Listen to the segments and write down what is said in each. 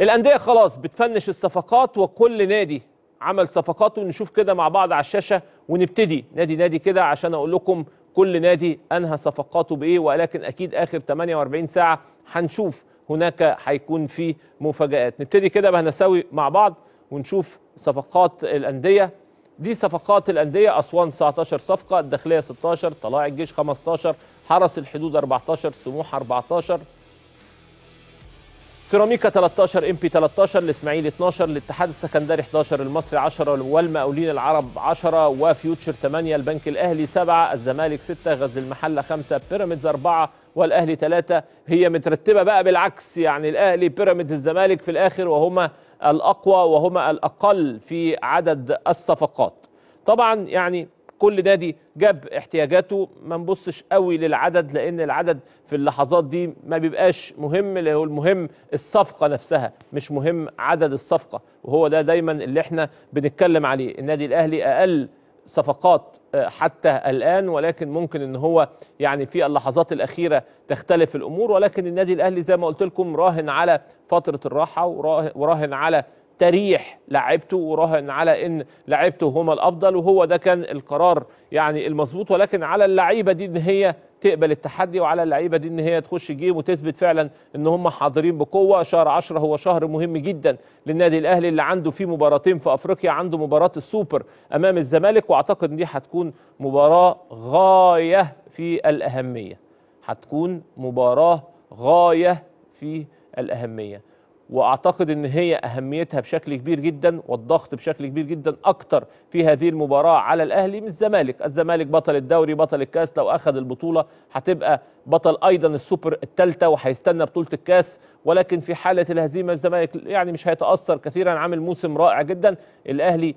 الانديه خلاص بتفنش الصفقات وكل نادي عمل صفقاته نشوف كده مع بعض على الشاشه ونبتدي نادي نادي كده عشان اقول لكم كل نادي انهى صفقاته بايه ولكن اكيد اخر 48 ساعه هنشوف هناك هيكون في مفاجات نبتدي كده بهنساوي مع بعض ونشوف صفقات الانديه دي صفقات الانديه اسوان 19 صفقه الداخليه 16 طلائع الجيش 15 حرس الحدود 14 سموحه 14 سيراميكا 13 ام بي 13 الاسماعيلي 12 الاتحاد السكندري 11 المصري 10 والمقاولين العرب 10 وفيوتشر 8 البنك الاهلي 7 الزمالك 6 غزل المحله 5 بيراميدز 4 والاهلي 3 هي مترتبه بقى بالعكس يعني الاهلي بيراميدز الزمالك في الاخر وهما الاقوى وهما الاقل في عدد الصفقات طبعا يعني كل نادي جاب احتياجاته ما نبصش قوي للعدد لان العدد في اللحظات دي ما بيبقاش مهم هو المهم الصفقه نفسها مش مهم عدد الصفقه وهو ده دايما اللي احنا بنتكلم عليه النادي الاهلي اقل صفقات آه، حتى الان ولكن ممكن ان هو يعني في اللحظات الاخيره تختلف الامور ولكن النادي الاهلي زي ما قلت لكم راهن على فتره الراحه وراهن على تريح لعبته وراهن على ان لعبته هما الافضل وهو ده كان القرار يعني المظبوط ولكن على اللعيبه دي ان هي تقبل التحدي وعلى اللعيبه دي ان هي تخش جيم وتثبت فعلا ان هم حاضرين بقوه شهر 10 هو شهر مهم جدا للنادي الاهلي اللي عنده فيه مباراتين في افريقيا عنده مباراه السوبر امام الزمالك واعتقد ان دي هتكون مباراه غايه في الاهميه هتكون مباراه غايه في الاهميه واعتقد ان هي اهميتها بشكل كبير جدا والضغط بشكل كبير جدا اكتر في هذه المباراه على الاهلي من الزمالك، الزمالك بطل الدوري بطل الكاس لو اخذ البطوله هتبقى بطل ايضا السوبر الثالثه وهيستنى بطوله الكاس ولكن في حاله الهزيمه الزمالك يعني مش هيتاثر كثيرا عامل موسم رائع جدا، الاهلي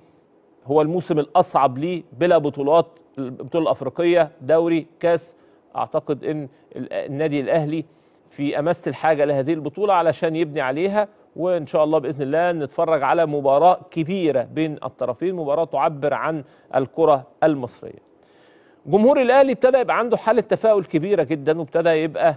هو الموسم الاصعب ليه بلا بطولات البطوله الافريقيه دوري كاس اعتقد ان النادي الاهلي في امس الحاجه لهذه البطوله علشان يبني عليها وان شاء الله باذن الله نتفرج على مباراه كبيره بين الطرفين مباراه تعبر عن الكره المصريه جمهور الاهلي ابتدى يبقى عنده حاله تفاؤل كبيره جدا وابتدى يبقى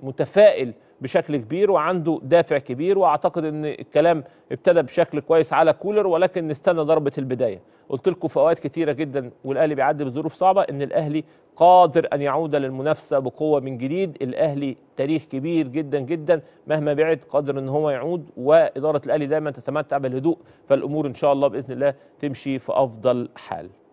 متفائل بشكل كبير وعنده دافع كبير واعتقد ان الكلام ابتدى بشكل كويس على كولر ولكن نستنى ضربه البدايه قلت لكم في اوقات كثيره جدا والاهلي بيعدي بظروف صعبه ان الاهلي قادر ان يعود للمنافسه بقوه من جديد الاهلي تاريخ كبير جدا جدا مهما بعد قادر ان هو يعود واداره الاهلي دايما تتمتع بالهدوء فالامور ان شاء الله باذن الله تمشي في افضل حال